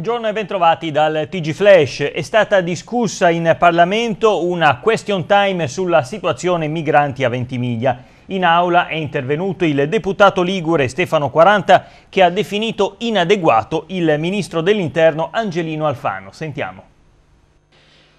Buongiorno e bentrovati dal TG Flash. È stata discussa in Parlamento una question time sulla situazione migranti a Ventimiglia. In aula è intervenuto il deputato ligure Stefano 40 che ha definito inadeguato il ministro dell'interno Angelino Alfano. Sentiamo.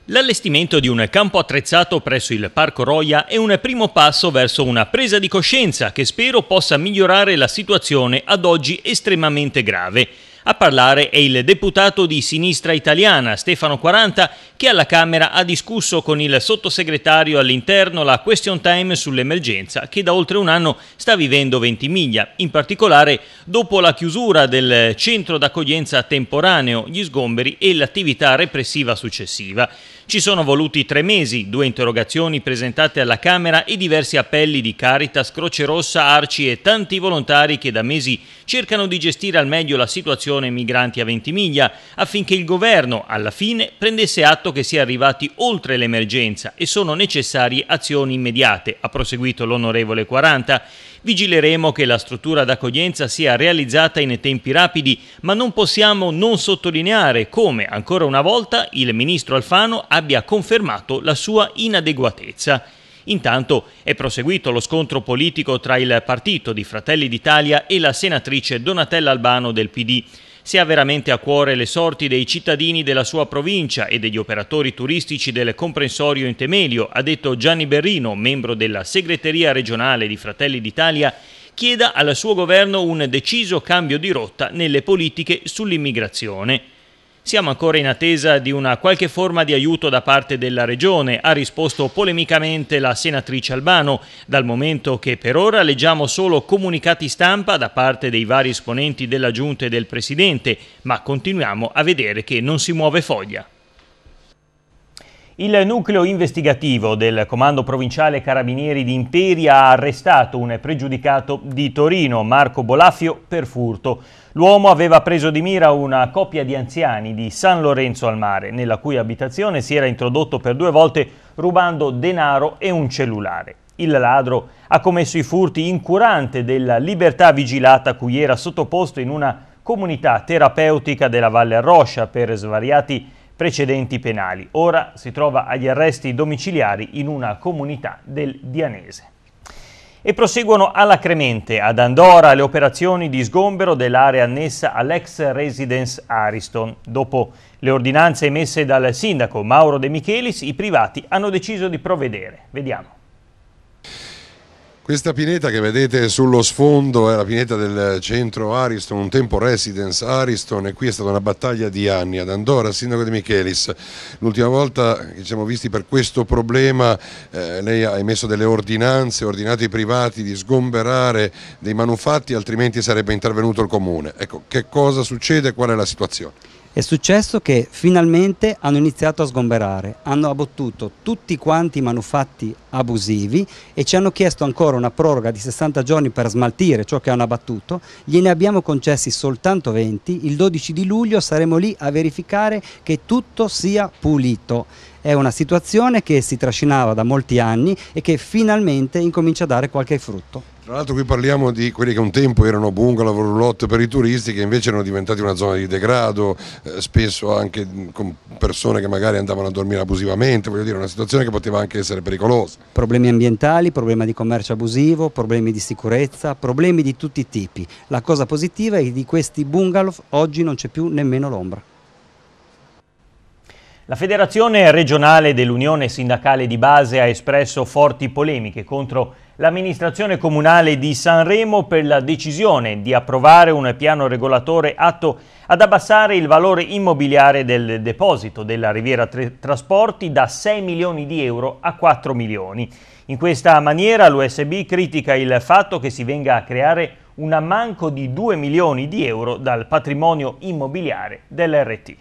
L'allestimento di un campo attrezzato presso il Parco Roia è un primo passo verso una presa di coscienza che spero possa migliorare la situazione ad oggi estremamente grave. A parlare è il deputato di Sinistra Italiana, Stefano 40, che alla Camera ha discusso con il sottosegretario all'interno la question time sull'emergenza che da oltre un anno sta vivendo Ventimiglia. In particolare, dopo la chiusura del centro d'accoglienza temporaneo, gli sgomberi e l'attività repressiva successiva. Ci sono voluti tre mesi, due interrogazioni presentate alla Camera e diversi appelli di Caritas, Croce Rossa, Arci e tanti volontari che da mesi cercano di gestire al meglio la situazione migranti a Ventimiglia affinché il governo, alla fine, prendesse atto che si è arrivati oltre l'emergenza e sono necessarie azioni immediate, ha proseguito l'onorevole 40 Vigileremo che la struttura d'accoglienza sia realizzata in tempi rapidi, ma non possiamo non sottolineare come, ancora una volta, il ministro Alfano abbia confermato la sua inadeguatezza. Intanto è proseguito lo scontro politico tra il partito di Fratelli d'Italia e la senatrice Donatella Albano del PD se ha veramente a cuore le sorti dei cittadini della sua provincia e degli operatori turistici del comprensorio in Temelio, ha detto Gianni Berrino, membro della segreteria regionale di Fratelli d'Italia, chieda al suo governo un deciso cambio di rotta nelle politiche sull'immigrazione. Siamo ancora in attesa di una qualche forma di aiuto da parte della Regione, ha risposto polemicamente la senatrice Albano, dal momento che per ora leggiamo solo comunicati stampa da parte dei vari esponenti della Giunta e del Presidente, ma continuiamo a vedere che non si muove foglia. Il nucleo investigativo del Comando Provinciale Carabinieri di Imperia ha arrestato un pregiudicato di Torino, Marco Bolaffio, per furto. L'uomo aveva preso di mira una coppia di anziani di San Lorenzo al Mare, nella cui abitazione si era introdotto per due volte rubando denaro e un cellulare. Il ladro ha commesso i furti incurante della libertà vigilata cui era sottoposto in una comunità terapeutica della Valle Arroscia per svariati precedenti penali. Ora si trova agli arresti domiciliari in una comunità del Dianese. E proseguono alla Cremente, ad Andorra, le operazioni di sgombero dell'area annessa all'ex residence Ariston. Dopo le ordinanze emesse dal sindaco Mauro De Michelis, i privati hanno deciso di provvedere. Vediamo. Questa pineta che vedete sullo sfondo è la pineta del centro Ariston, un tempo residence Ariston e qui è stata una battaglia di anni ad Andorra, sindaco di Michelis. L'ultima volta che ci siamo visti per questo problema eh, lei ha emesso delle ordinanze, ordinato ai privati di sgomberare dei manufatti altrimenti sarebbe intervenuto il comune. Ecco, che cosa succede e qual è la situazione? È successo che finalmente hanno iniziato a sgomberare, hanno abbottuto tutti quanti i manufatti abusivi e ci hanno chiesto ancora una proroga di 60 giorni per smaltire ciò che hanno abbattuto, gliene abbiamo concessi soltanto 20, il 12 di luglio saremo lì a verificare che tutto sia pulito. È una situazione che si trascinava da molti anni e che finalmente incomincia a dare qualche frutto. Tra l'altro qui parliamo di quelli che un tempo erano bungalow, roulotte per i turisti che invece erano diventati una zona di degrado, eh, spesso anche con persone che magari andavano a dormire abusivamente, voglio dire una situazione che poteva anche essere pericolosa. Problemi ambientali, problema di commercio abusivo, problemi di sicurezza, problemi di tutti i tipi. La cosa positiva è che di questi bungalow oggi non c'è più nemmeno l'ombra. La federazione regionale dell'Unione Sindacale di Base ha espresso forti polemiche contro l'amministrazione comunale di Sanremo per la decisione di approvare un piano regolatore atto ad abbassare il valore immobiliare del deposito della Riviera Trasporti da 6 milioni di euro a 4 milioni. In questa maniera l'USB critica il fatto che si venga a creare un ammanco di 2 milioni di euro dal patrimonio immobiliare dell'RT.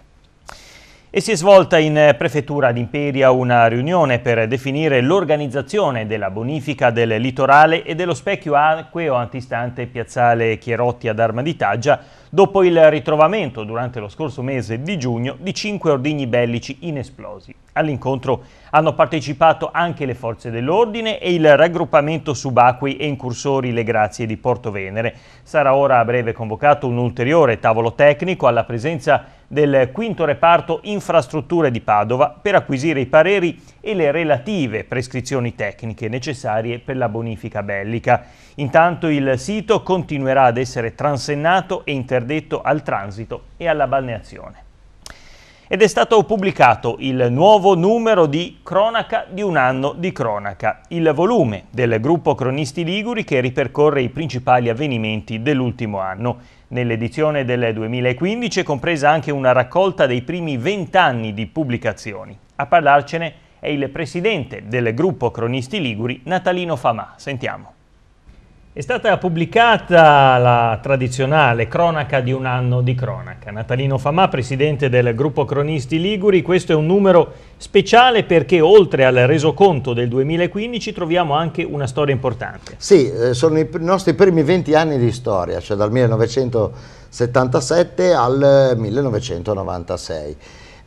E si è svolta in prefettura d'Imperia una riunione per definire l'organizzazione della bonifica del litorale e dello specchio acqueo antistante piazzale Chierotti ad Arma di Taggia dopo il ritrovamento durante lo scorso mese di giugno di cinque ordigni bellici inesplosi. All'incontro hanno partecipato anche le forze dell'ordine e il raggruppamento subacquei e incursori Le Grazie di Porto Venere. Sarà ora a breve convocato un ulteriore tavolo tecnico alla presenza del quinto reparto infrastrutture di Padova per acquisire i pareri e le relative prescrizioni tecniche necessarie per la bonifica bellica. Intanto il sito continuerà ad essere transennato e interessato interdetto al transito e alla balneazione. Ed è stato pubblicato il nuovo numero di Cronaca di un anno di cronaca, il volume del gruppo Cronisti Liguri che ripercorre i principali avvenimenti dell'ultimo anno. Nell'edizione del 2015 è compresa anche una raccolta dei primi vent'anni di pubblicazioni. A parlarcene è il presidente del gruppo Cronisti Liguri, Natalino Famà. Sentiamo. È stata pubblicata la tradizionale cronaca di un anno di cronaca. Natalino Famà, presidente del gruppo Cronisti Liguri, questo è un numero speciale perché oltre al resoconto del 2015 troviamo anche una storia importante. Sì, eh, sono i nostri primi 20 anni di storia, cioè dal 1977 al 1996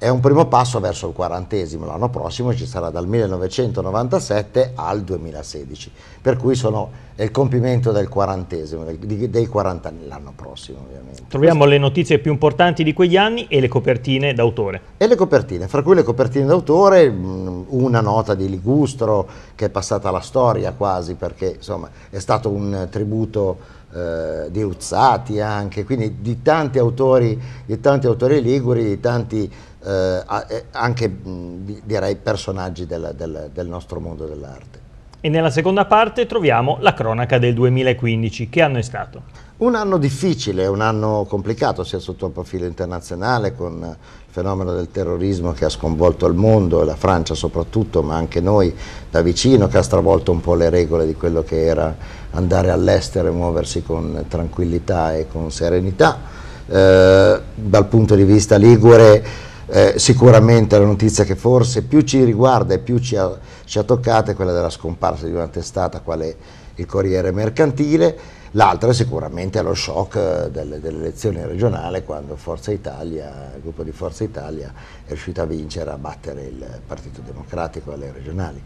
è un primo passo verso il quarantesimo, l'anno prossimo ci sarà dal 1997 al 2016, per cui sono, è il compimento del quarantesimo, dei quarantanni l'anno prossimo ovviamente. Troviamo Questo. le notizie più importanti di quegli anni e le copertine d'autore. E le copertine, fra cui le copertine d'autore, mm, una nota di Ligustro che è passata alla storia quasi perché insomma, è stato un tributo eh, di Uzzati anche, quindi di tanti autori, di tanti autori liguri, di tanti eh, eh, anche direi personaggi del, del, del nostro mondo dell'arte. E nella seconda parte troviamo la cronaca del 2015. Che anno è stato? Un anno difficile, un anno complicato sia sotto il profilo internazionale con il fenomeno del terrorismo che ha sconvolto il mondo, la Francia soprattutto, ma anche noi da vicino che ha stravolto un po' le regole di quello che era andare all'estero e muoversi con tranquillità e con serenità. Eh, dal punto di vista ligure eh, sicuramente la notizia che forse più ci riguarda e più ci ha, ci ha toccato è quella della scomparsa di una testata quale il Corriere Mercantile, l'altra è sicuramente è lo shock eh, delle, delle, elezioni regionali quando Italia, il gruppo di Forza Italia è riuscito a vincere, a battere il Partito Democratico alle regionali.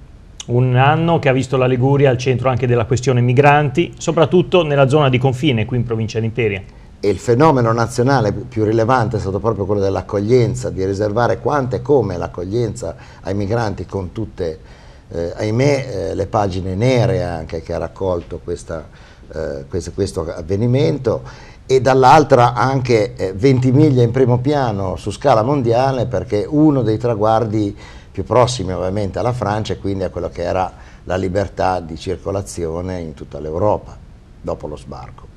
Un anno che ha visto la Liguria al centro anche della questione migranti, soprattutto nella zona di confine, qui in provincia di e il fenomeno nazionale più rilevante è stato proprio quello dell'accoglienza, di riservare quanto e come l'accoglienza ai migranti con tutte, eh, ahimè, eh, le pagine nere anche che ha raccolto questa, eh, questo, questo, avvenimento e dall'altra anche eh, Ventimiglia in primo piano su scala mondiale perché uno dei traguardi più prossimi ovviamente alla Francia e quindi a quello che era la libertà di circolazione in tutta l'Europa dopo lo sbarco.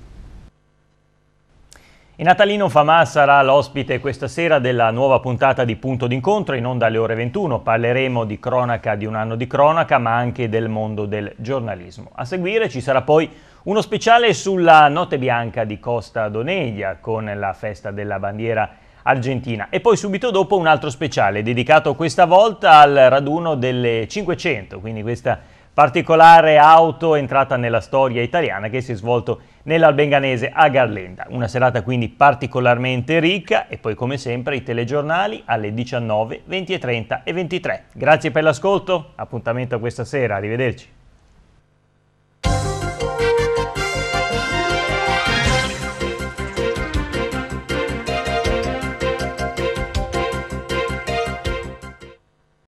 E Natalino Famà sarà l'ospite questa sera della nuova puntata di Punto d'Incontro in onda alle ore 21. Parleremo di cronaca di un anno di cronaca, ma anche del mondo del giornalismo. A seguire ci sarà poi uno speciale sulla Notte Bianca di Costa Doneglia con la festa della bandiera argentina e poi subito dopo un altro speciale dedicato questa volta al raduno delle 500, quindi questa particolare auto entrata nella storia italiana che si è svolto nell'albenganese a Garlenda. Una serata quindi particolarmente ricca e poi come sempre i telegiornali alle 19, 20, 30 e 23. Grazie per l'ascolto, appuntamento questa sera, arrivederci.